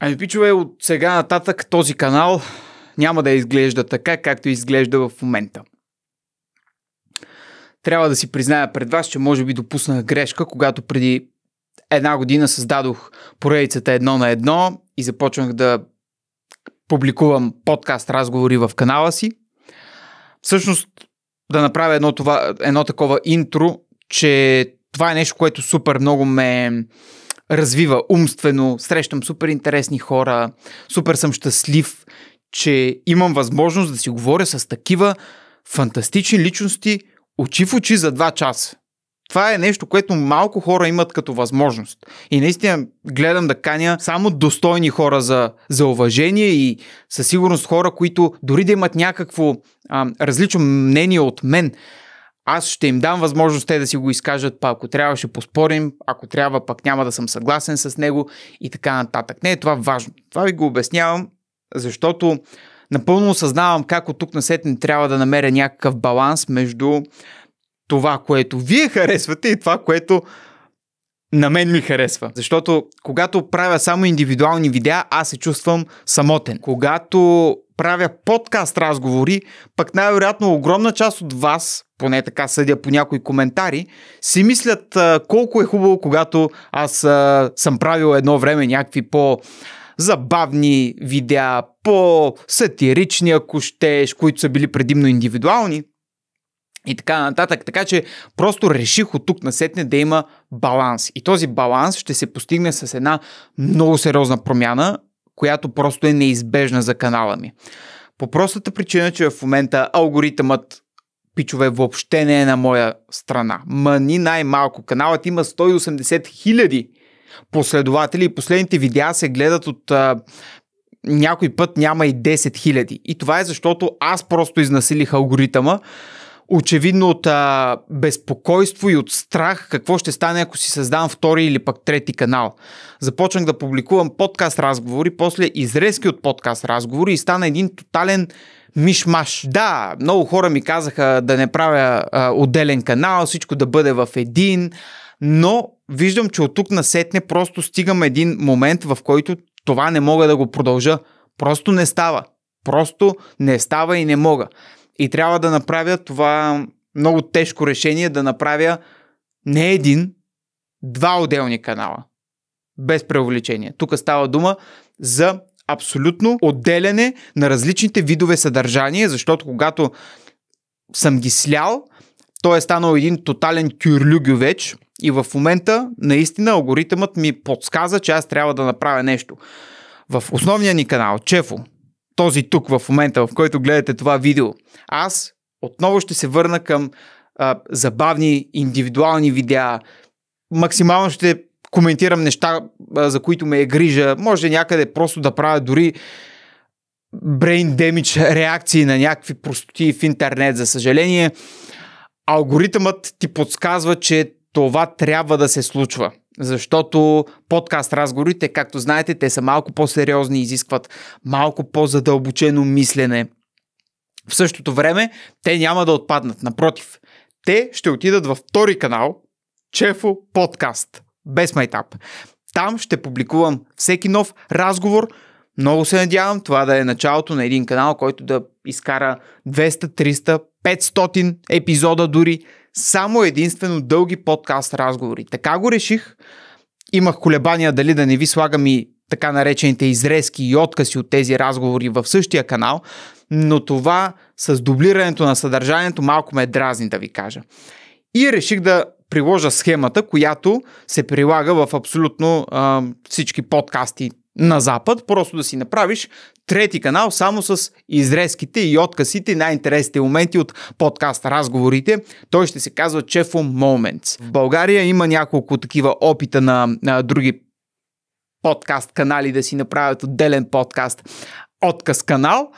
Ами, пичове, от сега нататък този канал няма да изглежда така, както изглежда в момента. Трябва да си призная пред вас, че може би допуснах грешка, когато преди една година създадох поредицата едно на едно и започнах да публикувам подкаст разговори в канала си. Всъщност да направя едно, това, едно такова интро, че това е нещо, което супер много ме развива умствено, срещам супер интересни хора, супер съм щастлив, че имам възможност да си говоря с такива фантастични личности очи в очи за два часа. Това е нещо, което малко хора имат като възможност. И наистина гледам да каня само достойни хора за, за уважение и със сигурност хора, които дори да имат някакво а, различно мнение от мен, аз ще им дам възможност те да си го изкажат, па ако трябва ще поспорим, ако трябва пък няма да съм съгласен с него и така нататък. Не е това важно. Това ви го обяснявам, защото напълно осъзнавам как от тук на сетен трябва да намеря някакъв баланс между това, което вие харесвате и това, което на мен ми харесва. Защото когато правя само индивидуални видеа, аз се чувствам самотен. Когато правя подкаст разговори, пък най-вероятно огромна част от вас, поне така съдя по някои коментари, си мислят а, колко е хубаво, когато аз а, съм правил едно време някакви по забавни видеа, по-сатирични, ако щеш, които са били предимно индивидуални и така нататък. Така че просто реших от тук насетне да има баланс. И този баланс ще се постигне с една много сериозна промяна, която просто е неизбежна за канала ми. По простата причина, че в момента алгоритъмът пичове въобще не е на моя страна. Мани най-малко. Каналът има 180 хиляди последователи и последните видеа се гледат от а, някой път няма и 10 хиляди. И това е защото аз просто изнасилих алгоритъма очевидно от а, безпокойство и от страх какво ще стане, ако си създам втори или пък трети канал. Започнах да публикувам подкаст разговори, после изрезки от подкаст разговори и стана един тотален мишмаш. Да, много хора ми казаха да не правя а, отделен канал, всичко да бъде в един, но виждам, че от тук насетне просто стигам един момент, в който това не мога да го продължа. Просто не става. Просто не става и не мога. И трябва да направя това много тежко решение да направя не един, два отделни канала. Без преувеличение. Тук става дума за абсолютно отделяне на различните видове съдържание, защото когато съм ги слял, той е станал един тотален кюрлюгювеч и в момента наистина алгоритъмът ми подсказа, че аз трябва да направя нещо. В основния ни канал, Чефо, този тук в момента, в който гледате това видео. Аз отново ще се върна към а, забавни индивидуални видеа. Максимално ще коментирам неща, а, за които ме е грижа. Може някъде просто да правя дори brain damage реакции на някакви простоти в интернет. За съжаление, алгоритъмът ти подсказва, че това трябва да се случва защото подкаст разговорите, както знаете, те са малко по-сериозни, изискват малко по-задълбочено мислене. В същото време те няма да отпаднат, напротив. Те ще отидат във втори канал, Чефо Подкаст, без майтап. Там ще публикувам всеки нов разговор. Много се надявам това да е началото на един канал, който да изкара 200, 300, 500 епизода дори само единствено дълги подкаст разговори. Така го реших. Имах колебания дали да не ви слагам и така наречените изрезки и откази от тези разговори в същия канал, но това с дублирането на съдържанието малко ме дразни да ви кажа. И реших да приложа схемата, която се прилага в абсолютно а, всички подкасти на Запад, просто да си направиш трети канал само с изрезките и откъсите, най-интересните моменти от подкаст разговорите. Той ще се казва Чефо Moments. В България има няколко такива опита на, на други подкаст канали да си направят отделен подкаст откъс канал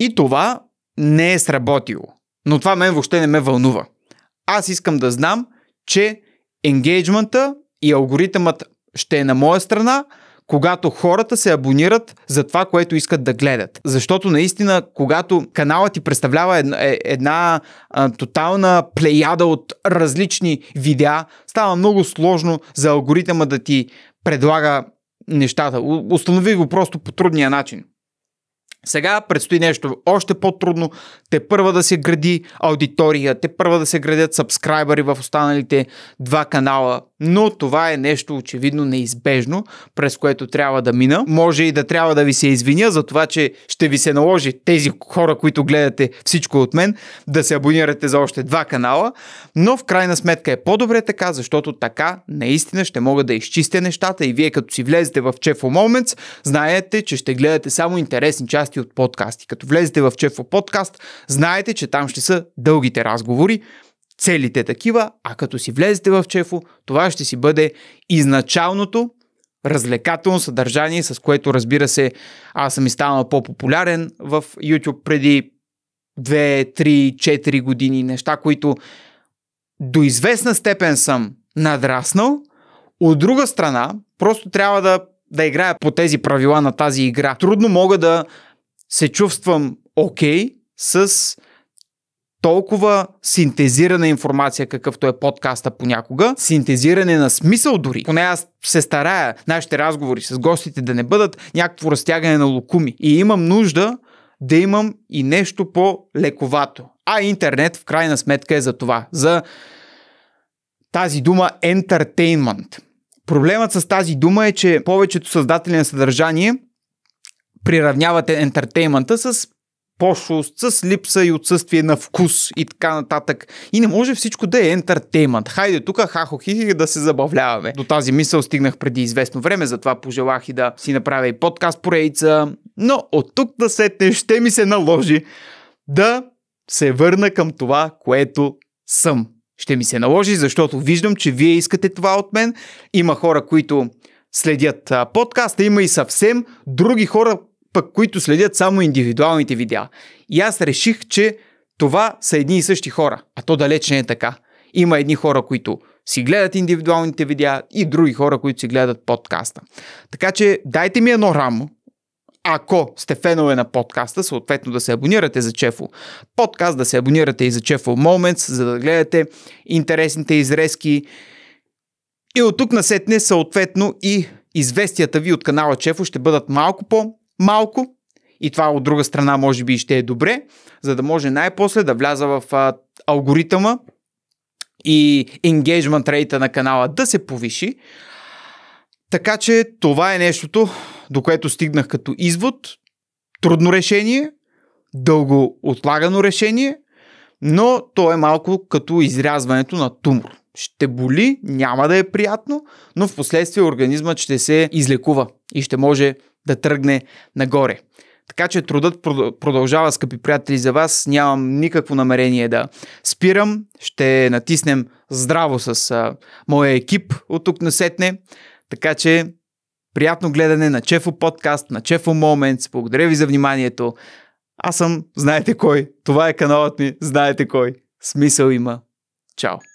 и това не е сработило. Но това мен въобще не ме вълнува. Аз искам да знам, че енгейджмента и алгоритъмът ще е на моя страна – когато хората се абонират за това, което искат да гледат. Защото наистина, когато каналът ти представлява една, е, една а, тотална плеяда от различни видеа, става много сложно за алгоритъма да ти предлага нещата. Установи го просто по трудния начин. Сега предстои нещо още по-трудно. Те първа да се гради аудитория, те първа да се градят сабскрайбъри в останалите два канала но това е нещо очевидно неизбежно, през което трябва да мина. Може и да трябва да ви се извиня за това, че ще ви се наложи тези хора, които гледате всичко от мен, да се абонирате за още два канала, но в крайна сметка е по-добре така, защото така наистина ще мога да изчистя нещата и вие като си влезете в Чефо Moments, знаете, че ще гледате само интересни части от подкасти. Като влезете в Чефо Подкаст, знаете, че там ще са дългите разговори, целите такива, а като си влезете в Чефо, това ще си бъде изначалното развлекателно съдържание, с което разбира се аз съм и станал по-популярен в YouTube преди 2, 3, 4 години. Неща, които до известна степен съм надраснал. От друга страна, просто трябва да, да играя по тези правила на тази игра. Трудно мога да се чувствам окей okay с толкова синтезирана информация, какъвто е подкаста понякога, синтезиране на смисъл дори. Поне аз се старая нашите разговори с гостите да не бъдат някакво разтягане на локуми. И имам нужда да имам и нещо по-лековато. А интернет в крайна сметка е за това. За тази дума entertainment. Проблемът с тази дума е, че повечето създатели на съдържание приравняват ентертеймента с пошлост, с липса и отсъствие на вкус и така нататък. И не може всичко да е ентертеймент. Хайде тук хахохи да се забавляваме. До тази мисъл стигнах преди известно време, затова пожелах и да си направя и подкаст поредица. Но от тук да сетне ще ми се наложи да се върна към това, което съм. Ще ми се наложи, защото виждам, че вие искате това от мен. Има хора, които следят подкаста, има и съвсем други хора, пък които следят само индивидуалните видеа. И аз реших, че това са едни и същи хора, а то далеч не е така. Има едни хора, които си гледат индивидуалните видеа и други хора, които си гледат подкаста. Така че дайте ми едно рамо, ако сте фенове на подкаста, съответно да се абонирате за Чефо подкаст, да се абонирате и за Чефо Moments, за да гледате интересните изрезки. И от тук насетне, съответно, и известията ви от канала Чефо ще бъдат малко по малко. И това от друга страна може би ще е добре, за да може най-после да вляза в а, алгоритъма и engagement рейта на канала да се повиши. Така че това е нещото, до което стигнах като извод. Трудно решение, дълго отлагано решение, но то е малко като изрязването на тумор. Ще боли, няма да е приятно, но в последствие организмът ще се излекува и ще може да тръгне нагоре. Така че трудът продължава, скъпи приятели, за вас. Нямам никакво намерение да спирам. Ще натиснем здраво с а, моя екип от тук насетне. Така че приятно гледане на Чефо подкаст, на Чефо Момент. Благодаря ви за вниманието. Аз съм, знаете кой, това е каналът ми, знаете кой. Смисъл има. Чао!